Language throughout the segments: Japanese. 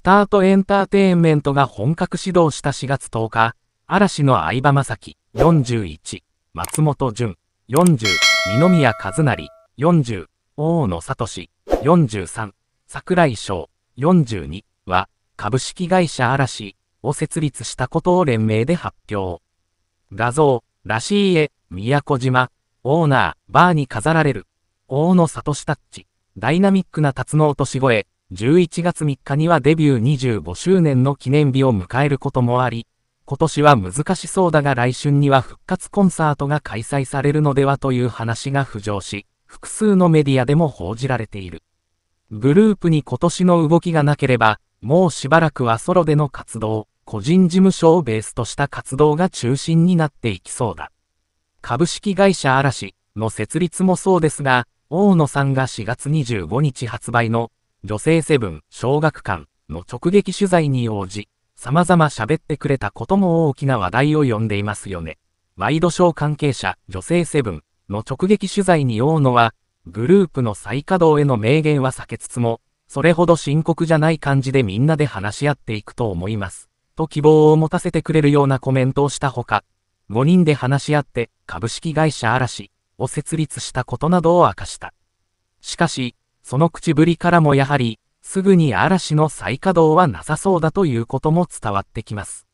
スタートエンターテインメントが本格始動した4月10日、嵐の相葉雅紀、41、松本潤、40、二宮和也、40、大野聡、43、桜井翔、42は、株式会社嵐を設立したことを連名で発表。画像、らしいえ、宮古島、オーナー、バーに飾られる、大野聡タッチ、ダイナミックな辰の落とし声、11月3日にはデビュー25周年の記念日を迎えることもあり、今年は難しそうだが来春には復活コンサートが開催されるのではという話が浮上し、複数のメディアでも報じられている。グループに今年の動きがなければ、もうしばらくはソロでの活動、個人事務所をベースとした活動が中心になっていきそうだ。株式会社嵐の設立もそうですが、大野さんが4月25日発売の女性セブン、小学館の直撃取材に応じ、様々喋ってくれたことも大きな話題を呼んでいますよね。ワイドショー関係者、女性セブンの直撃取材に大のは、グループの再稼働への明言は避けつつも、それほど深刻じゃない感じでみんなで話し合っていくと思います。と希望を持たせてくれるようなコメントをしたほか、5人で話し合って株式会社嵐を設立したことなどを明かした。しかし、その口ぶりからもやはり、すぐに嵐の再稼働はなさそうだということも伝わってきます。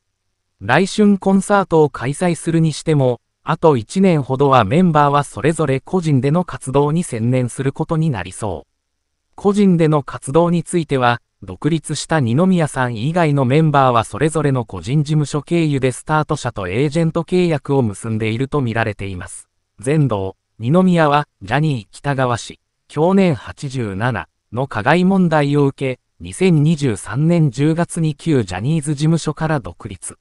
来春コンサートを開催するにしても、あと1年ほどはメンバーはそれぞれ個人での活動に専念することになりそう。個人での活動については、独立した二宮さん以外のメンバーはそれぞれの個人事務所経由でスタート社とエージェント契約を結んでいるとみられています。全道、二宮は、ジャニー北川氏。去年87の加害問題を受け、2023年10月に旧ジャニーズ事務所から独立。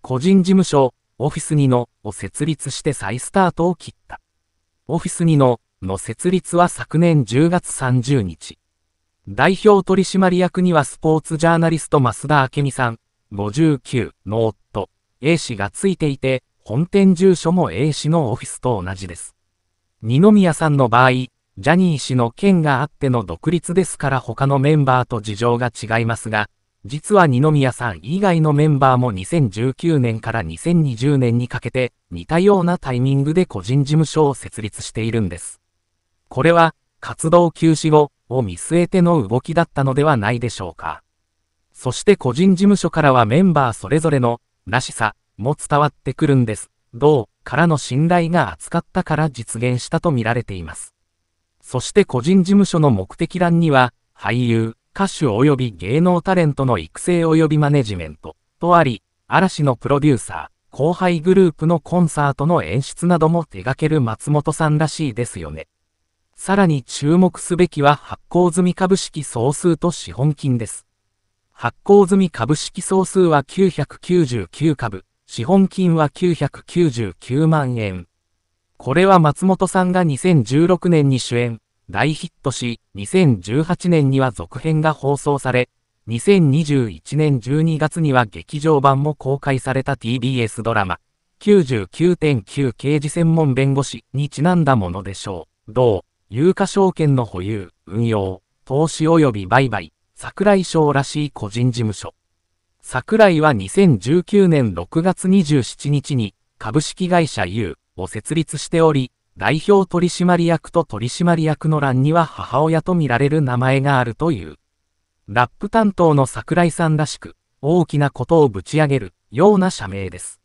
個人事務所、オフィス2のを設立して再スタートを切った。オフィス2のの設立は昨年10月30日。代表取締役にはスポーツジャーナリスト増田明美さん、59の夫、A 氏がついていて、本店住所も A 氏のオフィスと同じです。二宮さんの場合、ジャニー氏の件があっての独立ですから他のメンバーと事情が違いますが、実は二宮さん以外のメンバーも2019年から2020年にかけて似たようなタイミングで個人事務所を設立しているんです。これは活動休止後を見据えての動きだったのではないでしょうか。そして個人事務所からはメンバーそれぞれのらしさも伝わってくるんです。どうからの信頼が厚かったから実現したとみられています。そして個人事務所の目的欄には、俳優、歌手及び芸能タレントの育成及びマネジメントとあり、嵐のプロデューサー、後輩グループのコンサートの演出なども手掛ける松本さんらしいですよね。さらに注目すべきは発行済み株式総数と資本金です。発行済み株式総数は999株、資本金は999万円。これは松本さんが2016年に主演、大ヒットし、2018年には続編が放送され、2021年12月には劇場版も公開された TBS ドラマ、99.9刑事専門弁護士にちなんだものでしょう。同、有価証券の保有、運用、投資及び売買、桜井翔らしい個人事務所。桜井は2019年6月27日に、株式会社 U、を設立しており、代表取締役と取締役の欄には母親とみられる名前があるという。ラップ担当の桜井さんらしく、大きなことをぶち上げるような社名です。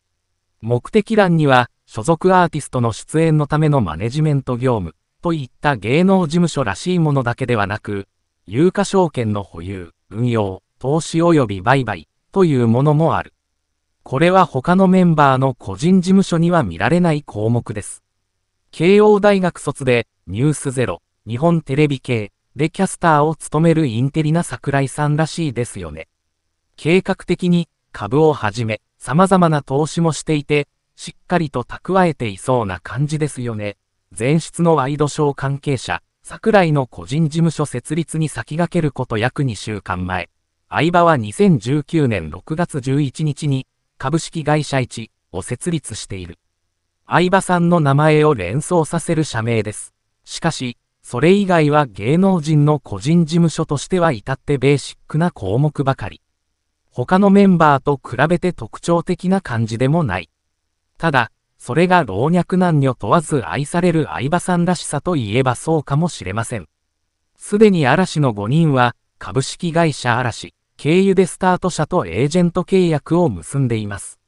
目的欄には、所属アーティストの出演のためのマネジメント業務といった芸能事務所らしいものだけではなく、有価証券の保有、運用、投資及び売買というものもある。これは他のメンバーの個人事務所には見られない項目です。慶応大学卒で、ニュースゼロ、日本テレビ系、でキャスターを務めるインテリな桜井さんらしいですよね。計画的に、株をはじめ、様々な投資もしていて、しっかりと蓄えていそうな感じですよね。前室のワイドショー関係者、桜井の個人事務所設立に先駆けること約2週間前、相場は2019年6月11日に、株式会社一を設立している。相葉さんの名前を連想させる社名です。しかし、それ以外は芸能人の個人事務所としては至ってベーシックな項目ばかり。他のメンバーと比べて特徴的な感じでもない。ただ、それが老若男女問わず愛される相葉さんらしさといえばそうかもしれません。すでに嵐の5人は、株式会社嵐、経由でスタート社とエージェント契約を結んでいます。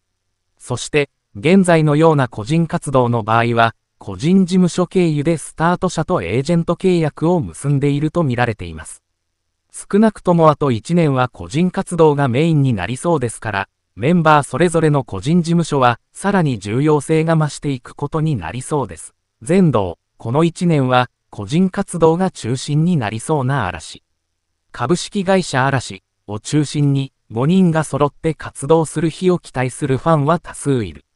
そして、現在のような個人活動の場合は、個人事務所経由でスタート社とエージェント契約を結んでいるとみられています。少なくともあと1年は個人活動がメインになりそうですから、メンバーそれぞれの個人事務所は、さらに重要性が増していくことになりそうです。全道、この1年は、個人活動が中心になりそうな嵐。株式会社嵐、を中心に5人が揃って活動する日を期待するファンは多数いる。